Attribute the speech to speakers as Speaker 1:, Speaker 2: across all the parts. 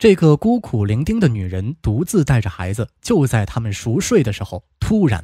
Speaker 1: 这个孤苦伶仃的女人独自带着孩子，就在他们熟睡的时候，突然。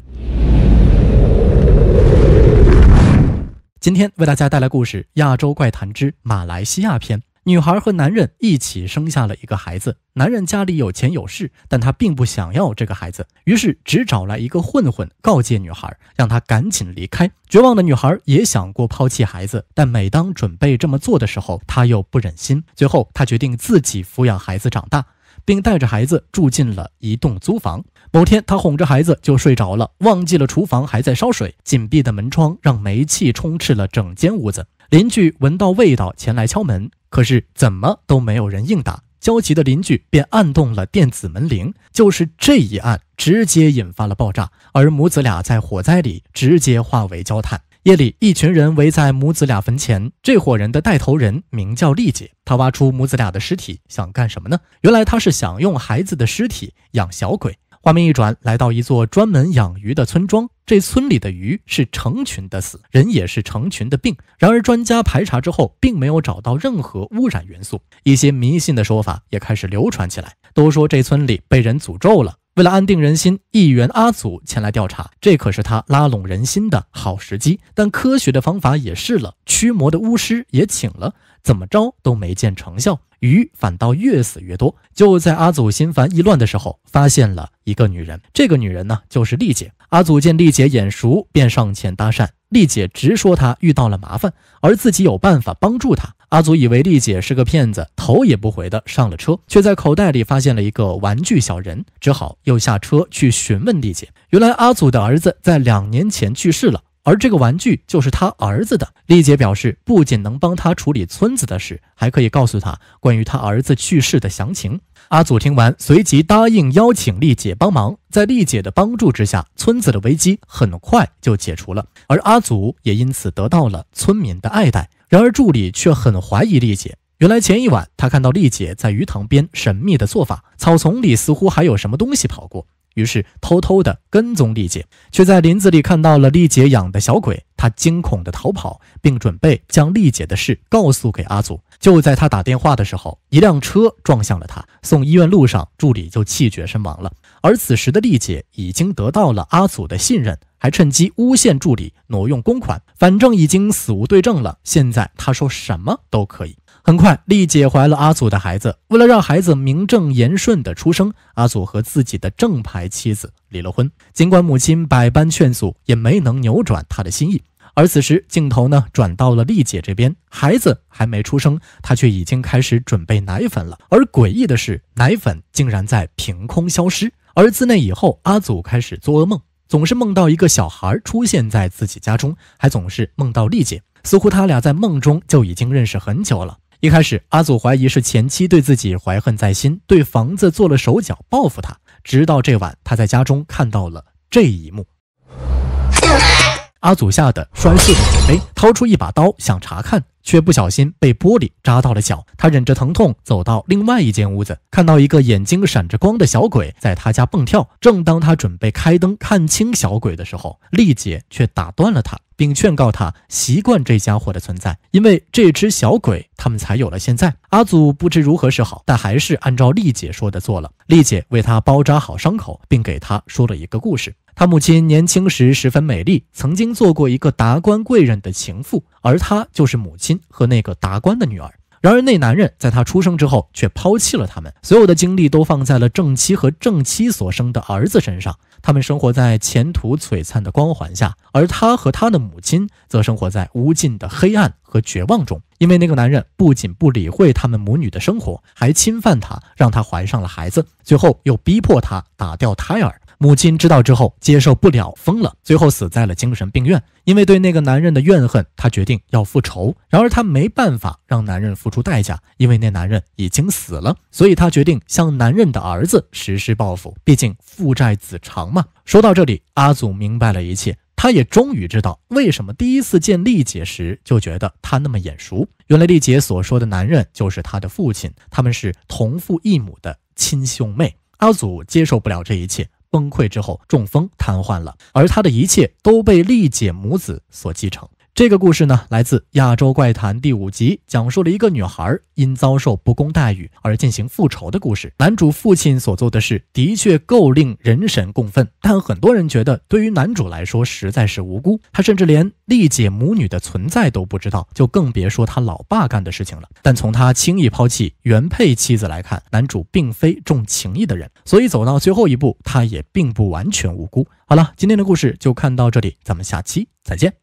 Speaker 1: 今天为大家带来故事《亚洲怪谈之马来西亚篇》。女孩和男人一起生下了一个孩子。男人家里有钱有势，但他并不想要这个孩子，于是只找来一个混混告诫女孩，让她赶紧离开。绝望的女孩也想过抛弃孩子，但每当准备这么做的时候，她又不忍心。最后，她决定自己抚养孩子长大，并带着孩子住进了一栋租房。某天，她哄着孩子就睡着了，忘记了厨房还在烧水，紧闭的门窗让煤气充斥了整间屋子。邻居闻到味道前来敲门，可是怎么都没有人应答。焦急的邻居便按动了电子门铃。就是这一按，直接引发了爆炸，而母子俩在火灾里直接化为焦炭。夜里，一群人围在母子俩坟前，这伙人的带头人名叫丽姐。她挖出母子俩的尸体，想干什么呢？原来她是想用孩子的尸体养小鬼。画面一转，来到一座专门养鱼的村庄。这村里的鱼是成群的死，人也是成群的病。然而专家排查之后，并没有找到任何污染元素。一些迷信的说法也开始流传起来，都说这村里被人诅咒了。为了安定人心，议员阿祖前来调查，这可是他拉拢人心的好时机。但科学的方法也试了，驱魔的巫师也请了，怎么着都没见成效。鱼反倒越死越多。就在阿祖心烦意乱的时候，发现了一个女人。这个女人呢，就是丽姐。阿祖见丽姐眼熟，便上前搭讪。丽姐直说她遇到了麻烦，而自己有办法帮助她。阿祖以为丽姐是个骗子，头也不回的上了车，却在口袋里发现了一个玩具小人，只好又下车去询问丽姐。原来阿祖的儿子在两年前去世了。而这个玩具就是他儿子的。丽姐表示，不仅能帮他处理村子的事，还可以告诉他关于他儿子去世的详情。阿祖听完，随即答应邀请丽姐帮忙。在丽姐的帮助之下，村子的危机很快就解除了，而阿祖也因此得到了村民的爱戴。然而，助理却很怀疑丽姐。原来前一晚，他看到丽姐在鱼塘边神秘的做法，草丛里似乎还有什么东西跑过。于是偷偷的跟踪丽姐，却在林子里看到了丽姐养的小鬼。他惊恐的逃跑，并准备将丽姐的事告诉给阿祖。就在他打电话的时候，一辆车撞向了他。送医院路上，助理就气绝身亡了。而此时的丽姐已经得到了阿祖的信任，还趁机诬陷助理挪用公款。反正已经死无对证了，现在他说什么都可以。很快，丽姐怀了阿祖的孩子。为了让孩子名正言顺的出生，阿祖和自己的正牌妻子离了婚。尽管母亲百般劝阻，也没能扭转他的心意。而此时，镜头呢转到了丽姐这边，孩子还没出生，她却已经开始准备奶粉了。而诡异的是，奶粉竟然在凭空消失。而自那以后，阿祖开始做噩梦，总是梦到一个小孩出现在自己家中，还总是梦到丽姐，似乎他俩在梦中就已经认识很久了。一开始，阿祖怀疑是前妻对自己怀恨在心，对房子做了手脚报复他。直到这晚，他在家中看到了这一幕。阿祖吓得摔碎了酒杯，掏出一把刀想查看，却不小心被玻璃扎到了脚。他忍着疼痛走到另外一间屋子，看到一个眼睛闪着光的小鬼在他家蹦跳。正当他准备开灯看清小鬼的时候，丽姐却打断了他，并劝告他习惯这家伙的存在，因为这只小鬼他们才有了现在。阿祖不知如何是好，但还是按照丽姐说的做了。丽姐为他包扎好伤口，并给他说了一个故事。他母亲年轻时十分美丽，曾经做过一个达官贵人的情妇，而他就是母亲和那个达官的女儿。然而，那男人在他出生之后却抛弃了他们，所有的精力都放在了正妻和正妻所生的儿子身上。他们生活在前途璀璨的光环下，而他和他的母亲则生活在无尽的黑暗和绝望中。因为那个男人不仅不理会他们母女的生活，还侵犯她，让她怀上了孩子，最后又逼迫她打掉胎儿。母亲知道之后接受不了，疯了，最后死在了精神病院。因为对那个男人的怨恨，她决定要复仇。然而她没办法让男人付出代价，因为那男人已经死了。所以她决定向男人的儿子实施报复，毕竟父债子偿嘛。说到这里，阿祖明白了一切，他也终于知道为什么第一次见丽姐时就觉得她那么眼熟。原来丽姐所说的男人就是他的父亲，他们是同父异母的亲兄妹。阿祖接受不了这一切。崩溃之后，中风瘫痪了，而他的一切都被丽姐母子所继承。这个故事呢，来自《亚洲怪谈》第五集，讲述了一个女孩因遭受不公待遇而进行复仇的故事。男主父亲所做的事的确够令人神共愤，但很多人觉得对于男主来说实在是无辜。他甚至连丽姐母女的存在都不知道，就更别说他老爸干的事情了。但从他轻易抛弃原配妻子来看，男主并非重情义的人，所以走到最后一步，他也并不完全无辜。好了，今天的故事就看到这里，咱们下期再见。